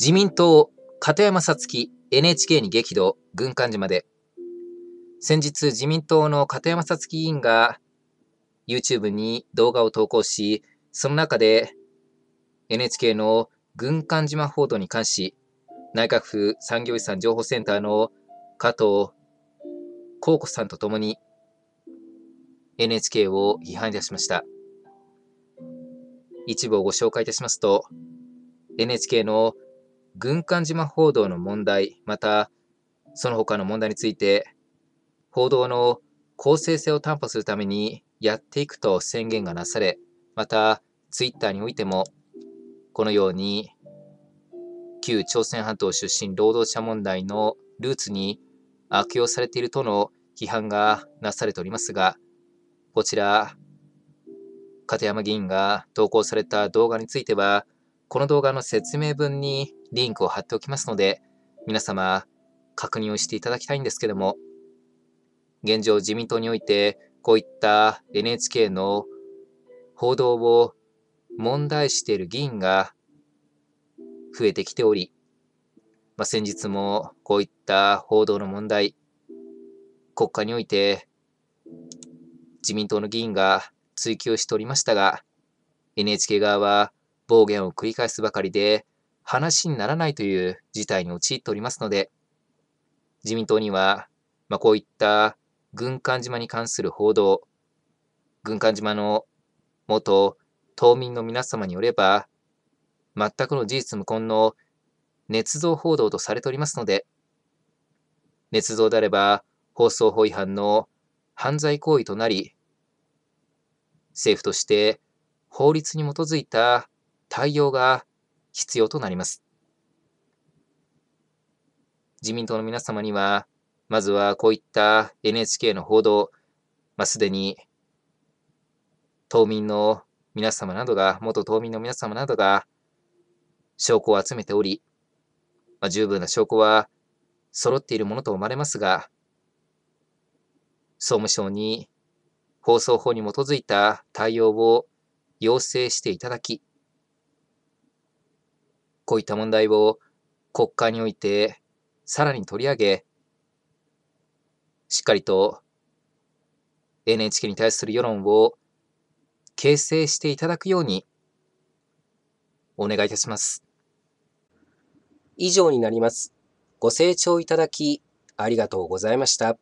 自民党、片山さつき、NHK に激怒、軍艦島で。先日、自民党の片山さつき議員が YouTube に動画を投稿し、その中で NHK の軍艦島報道に関し、内閣府産業遺産情報センターの加藤幸子さんと共に NHK を批判いたしました。一部をご紹介いたしますと、NHK の軍艦島報道の問題、またその他の問題について、報道の公正性を担保するためにやっていくと宣言がなされ、またツイッターにおいても、このように旧朝鮮半島出身労働者問題のルーツに悪用されているとの批判がなされておりますが、こちら、片山議員が投稿された動画については、この動画の説明文にリンクを貼っておきますので、皆様確認をしていただきたいんですけども、現状自民党において、こういった NHK の報道を問題している議員が増えてきており、まあ、先日もこういった報道の問題、国会において自民党の議員が追及しておりましたが、NHK 側は暴言を繰り返すばかりで、話にならないという事態に陥っておりますので、自民党には、まあ、こういった軍艦島に関する報道、軍艦島の元島民の皆様によれば、全くの事実無根の捏造報道とされておりますので、捏造であれば放送法違反の犯罪行為となり、政府として法律に基づいた対応が必要となります。自民党の皆様には、まずはこういった NHK の報道、まあ、すでに島民の皆様などが、元島民の皆様などが証拠を集めており、まあ、十分な証拠は揃っているものと思われますが、総務省に放送法に基づいた対応を要請していただき、こういった問題を国会においてさらに取り上げ、しっかりと NHK に対する世論を形成していただくようにお願いいたします。以上になります。ご清聴いただきありがとうございました。